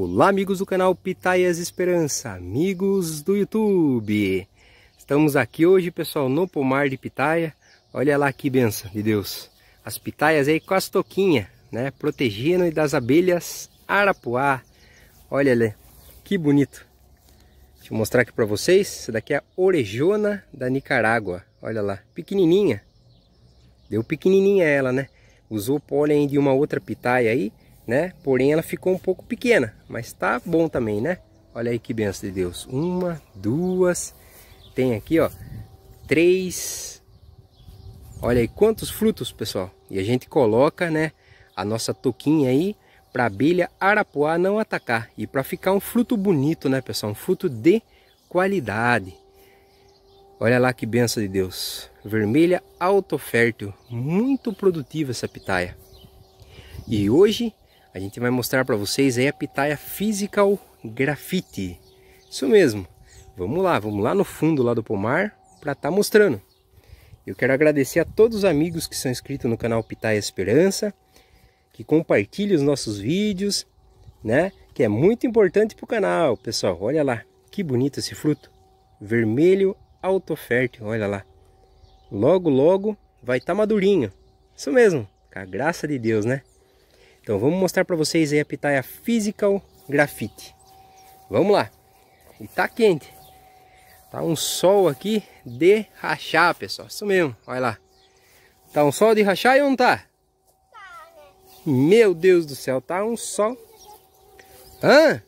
Olá, amigos do canal Pitaias Esperança, amigos do YouTube. Estamos aqui hoje, pessoal, no pomar de pitaia. Olha lá que benção de Deus. As pitaias aí com as toquinhas, né? Protegendo das abelhas arapuá. Olha ali, que bonito. Deixa eu mostrar aqui para vocês. Essa daqui é a orejona da Nicarágua. Olha lá, pequenininha. Deu pequenininha ela, né? Usou pólen de uma outra pitaia aí né? Porém, ela ficou um pouco pequena, mas tá bom também, né? Olha aí que benção de Deus. Uma, duas, tem aqui, ó, três. Olha aí quantos frutos, pessoal. E a gente coloca, né, a nossa toquinha aí para abelha arapuá não atacar e para ficar um fruto bonito, né, pessoal? Um fruto de qualidade. Olha lá que benção de Deus. Vermelha autofértil, muito produtiva essa pitaia. E hoje a gente vai mostrar para vocês aí a pitaia Physical Graffiti. Isso mesmo. Vamos lá, vamos lá no fundo lá do pomar para estar tá mostrando. Eu quero agradecer a todos os amigos que são inscritos no canal Pitaia Esperança, que compartilham os nossos vídeos, né? Que é muito importante para o canal, pessoal. Olha lá, que bonito esse fruto. Vermelho autofértil, olha lá. Logo, logo vai estar tá madurinho. Isso mesmo, com a graça de Deus, né? Então vamos mostrar para vocês aí a pitaia Physical Graffiti. Vamos lá. E tá quente. Tá um sol aqui de rachar, pessoal. Isso mesmo, olha lá. Tá um sol de rachar e não tá? Tá, né? Meu Deus do céu, tá um sol. Hã?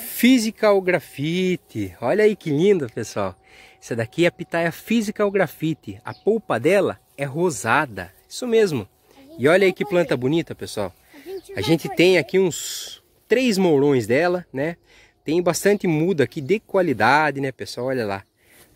Physical Graffiti. Olha aí que lindo, pessoal. Essa daqui é a pitaia física ao grafite. A polpa dela é rosada. Isso mesmo. E olha aí que planta bonita, pessoal. A gente tem aqui uns três mourões dela, né? Tem bastante muda aqui de qualidade, né, pessoal? Olha lá.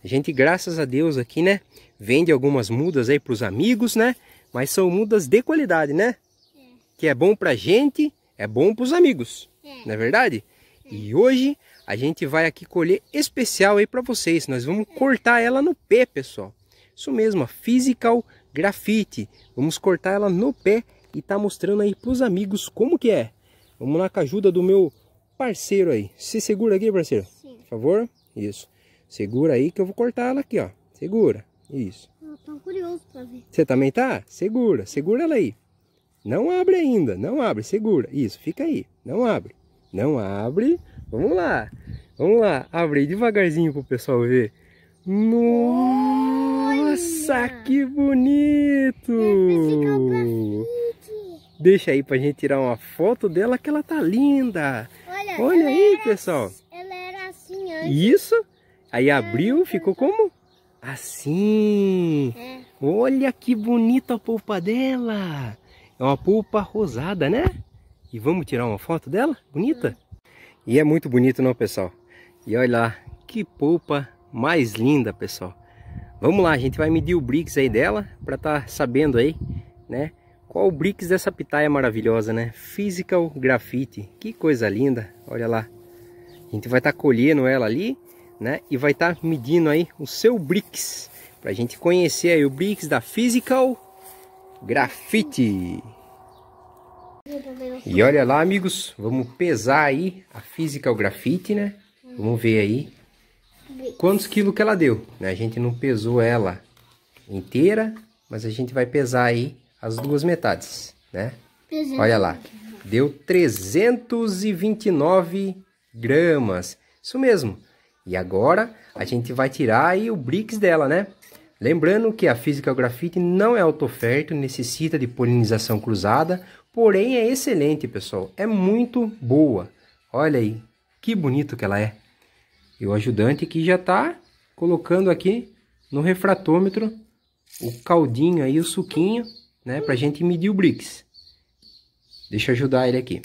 A gente, graças a Deus aqui, né? Vende algumas mudas aí para os amigos, né? Mas são mudas de qualidade, né? É. Que é bom para gente, é bom para os amigos. É. Não é verdade? É. E hoje a gente vai aqui colher especial aí para vocês. Nós vamos cortar ela no pé, pessoal. Isso mesmo, a Physical Grafite. Vamos cortar ela no pé e tá mostrando aí para os amigos como que é. Vamos lá com a ajuda do meu parceiro aí. Se segura aqui, parceiro. Sim. Por favor. Isso. Segura aí que eu vou cortar ela aqui, ó. Segura. Isso. Eu tô curioso pra ver. Você também tá? Segura. Segura ela aí. Não abre ainda. Não abre. Segura. Isso. Fica aí. Não abre. Não abre. Vamos lá. Vamos lá. Abre devagarzinho para o pessoal ver. Nossa, Olha. que bonito! Deixa aí pra gente tirar uma foto dela que ela tá linda. Olha, Olha aí, era, pessoal. Assim, ela era assim antes. Isso. Aí abriu, ficou assim. como? Assim. É. Olha que bonita a polpa dela. É uma polpa rosada, né? E vamos tirar uma foto dela? Bonita? Hum. E é muito bonito, não, pessoal? E olha lá, que polpa mais linda, pessoal. Vamos lá, a gente vai medir o Brix aí dela, para estar tá sabendo aí, né? Qual o Brix dessa pitaia maravilhosa, né? Physical Graffiti, que coisa linda, olha lá. A gente vai estar tá colhendo ela ali, né? E vai estar tá medindo aí o seu Brix, para a gente conhecer aí o Brix da Physical Graffiti. E olha lá, amigos, vamos pesar aí a física o grafite, né? Vamos ver aí quantos quilos que ela deu. Né? A gente não pesou ela inteira, mas a gente vai pesar aí as duas metades, né? Olha lá, deu 329 gramas, isso mesmo. E agora a gente vai tirar aí o bricks dela, né? Lembrando que a física grafite não é autofértil, necessita de polinização cruzada, porém é excelente, pessoal. É muito boa. Olha aí, que bonito que ela é. E o ajudante que já está colocando aqui no refratômetro o caldinho aí, o suquinho, né, para a gente medir o Brix. Deixa eu ajudar ele aqui.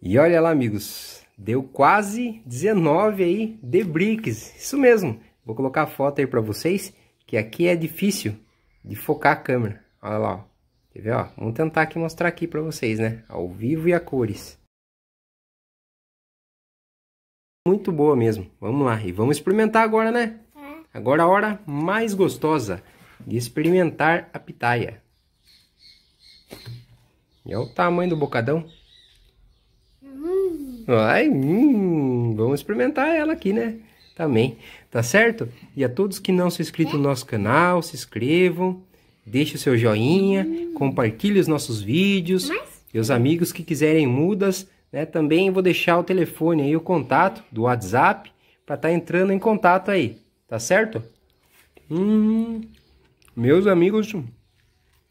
E olha lá, amigos, deu quase 19 aí de Brix. Isso mesmo, Vou colocar a foto aí para vocês, que aqui é difícil de focar a câmera. Olha lá, ó. Quer ver, ó? Vamos tentar aqui mostrar aqui para vocês, né? Ao vivo e a cores. Muito boa mesmo. Vamos lá. E vamos experimentar agora, né? É. Agora a hora mais gostosa de experimentar a pitaia. E é olha o tamanho do bocadão. Hum. Ai, hum, vamos experimentar ela aqui, né? Amém. Tá certo? E a todos que não se inscritos no nosso canal, se inscrevam, deixe o seu joinha, compartilhe os nossos vídeos. E os amigos que quiserem mudas, né, também vou deixar o telefone aí, o contato do WhatsApp, para estar tá entrando em contato aí. Tá certo? Hum, meus amigos,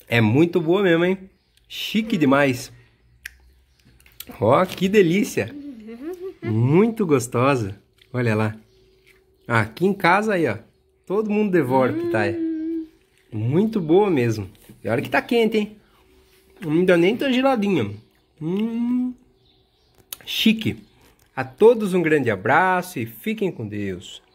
é muito boa mesmo, hein? Chique demais. Ó, que delícia! Muito gostosa. Olha lá. Aqui em casa aí, ó. Todo mundo devora hum. pitaia. Tá Muito boa mesmo. E olha que tá quente, hein? Ainda nem tão geladinha. Hum. Chique. A todos um grande abraço e fiquem com Deus.